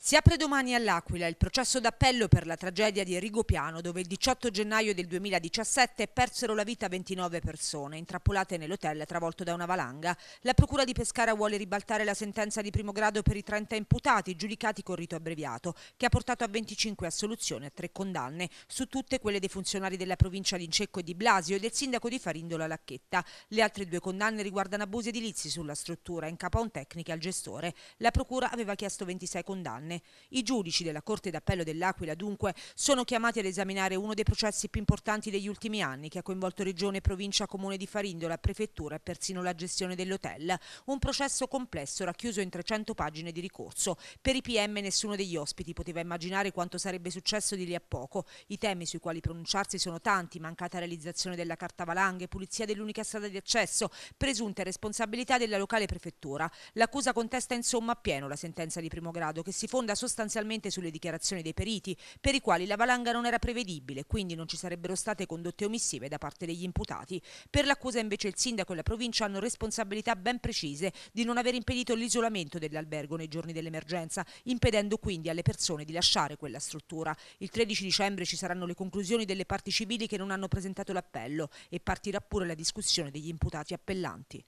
Si apre domani all'Aquila il processo d'appello per la tragedia di Rigopiano dove il 18 gennaio del 2017 persero la vita 29 persone intrappolate nell'hotel travolto da una valanga. La Procura di Pescara vuole ribaltare la sentenza di primo grado per i 30 imputati giudicati con rito abbreviato che ha portato a 25 assoluzioni e 3 condanne su tutte quelle dei funzionari della provincia di Incecco e di Blasio e del sindaco di Farindola Lacchetta. Le altre due condanne riguardano abusi edilizi sulla struttura in capo a un tecnico e al gestore. La Procura aveva chiesto 26 condanne donne. I giudici della Corte d'Appello dell'Aquila dunque sono chiamati ad esaminare uno dei processi più importanti degli ultimi anni che ha coinvolto Regione, Provincia, Comune di Farindola, Prefettura e persino la gestione dell'hotel. Un processo complesso racchiuso in 300 pagine di ricorso. Per i PM nessuno degli ospiti poteva immaginare quanto sarebbe successo di lì a poco. I temi sui quali pronunciarsi sono tanti, mancata realizzazione della carta valanghe, pulizia dell'unica strada di accesso, presunte responsabilità della locale prefettura. L'accusa contesta insomma appieno la sentenza di primo grado che si fosse fonda sostanzialmente sulle dichiarazioni dei periti, per i quali la valanga non era prevedibile, quindi non ci sarebbero state condotte omissive da parte degli imputati. Per l'accusa invece il sindaco e la provincia hanno responsabilità ben precise di non aver impedito l'isolamento dell'albergo nei giorni dell'emergenza, impedendo quindi alle persone di lasciare quella struttura. Il 13 dicembre ci saranno le conclusioni delle parti civili che non hanno presentato l'appello e partirà pure la discussione degli imputati appellanti.